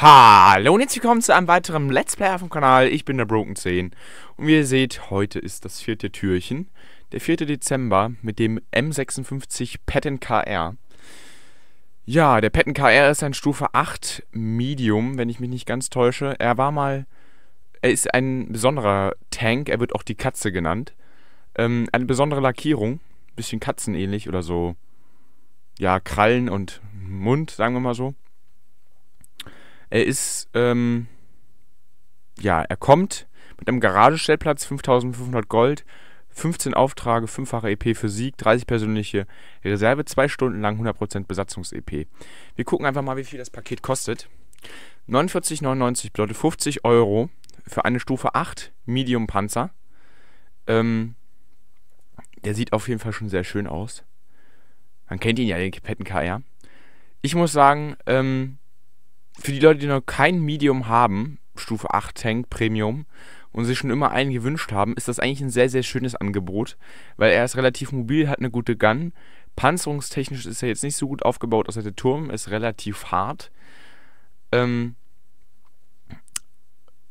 Hallo und herzlich willkommen zu einem weiteren Let's Play auf dem Kanal. Ich bin der Broken 10 und wie ihr seht, heute ist das vierte Türchen, der 4. Dezember mit dem M56 Patton KR. Ja, der Patton KR ist ein Stufe 8 Medium, wenn ich mich nicht ganz täusche. Er war mal, er ist ein besonderer Tank, er wird auch die Katze genannt. Ähm, eine besondere Lackierung, bisschen katzenähnlich oder so, ja, Krallen und Mund, sagen wir mal so. Er ist, ähm, ja, er kommt mit einem Garagestellplatz, 5500 Gold, 15 Aufträge, 5-fache EP für Sieg, 30 persönliche Reserve, 2 Stunden lang 100% Besatzungs-EP. Wir gucken einfach mal, wie viel das Paket kostet. 49,99 bedeutet 50 Euro für eine Stufe 8 Medium Panzer. Ähm, der sieht auf jeden Fall schon sehr schön aus. Man kennt ihn ja, den Kepetten KR. Ich muss sagen, ähm, für die Leute, die noch kein Medium haben, Stufe 8 Tank Premium, und sich schon immer einen gewünscht haben, ist das eigentlich ein sehr, sehr schönes Angebot, weil er ist relativ mobil, hat eine gute Gun. Panzerungstechnisch ist er jetzt nicht so gut aufgebaut, außer der Turm ist relativ hart. Ähm,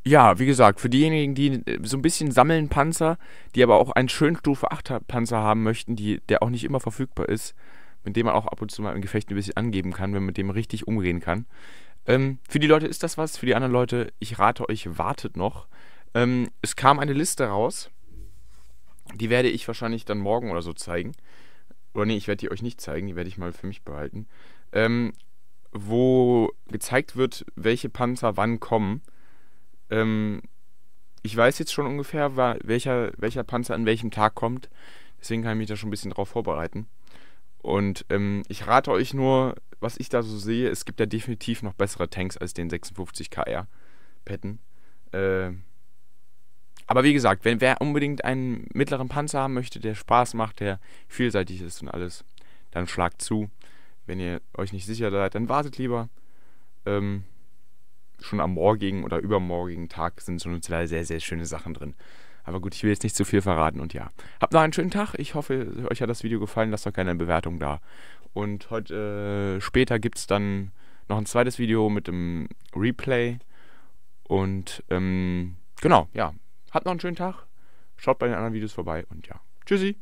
ja, wie gesagt, für diejenigen, die so ein bisschen sammeln Panzer, die aber auch einen schönen Stufe 8 Panzer haben möchten, die, der auch nicht immer verfügbar ist, mit dem man auch ab und zu mal im Gefecht ein bisschen angeben kann, wenn man mit dem richtig umgehen kann, ähm, für die Leute ist das was, für die anderen Leute, ich rate euch, wartet noch. Ähm, es kam eine Liste raus. Die werde ich wahrscheinlich dann morgen oder so zeigen. Oder nee, ich werde die euch nicht zeigen, die werde ich mal für mich behalten. Ähm, wo gezeigt wird, welche Panzer wann kommen. Ähm, ich weiß jetzt schon ungefähr, welcher, welcher Panzer an welchem Tag kommt. Deswegen kann ich mich da schon ein bisschen drauf vorbereiten. Und ähm, ich rate euch nur, was ich da so sehe, es gibt ja definitiv noch bessere Tanks als den 56 KR Petten. Äh, aber wie gesagt, wenn wer unbedingt einen mittleren Panzer haben möchte, der Spaß macht, der vielseitig ist und alles, dann schlagt zu. Wenn ihr euch nicht sicher seid, dann wartet lieber. Ähm, schon am morgigen oder übermorgigen Tag sind so zwei sehr, sehr schöne Sachen drin. Aber gut, ich will jetzt nicht zu viel verraten und ja. Habt noch einen schönen Tag. Ich hoffe, euch hat das Video gefallen. Lasst doch gerne eine Bewertung da. Und heute äh, später gibt es dann noch ein zweites Video mit dem Replay. Und ähm, genau, ja. Habt noch einen schönen Tag. Schaut bei den anderen Videos vorbei und ja. Tschüssi.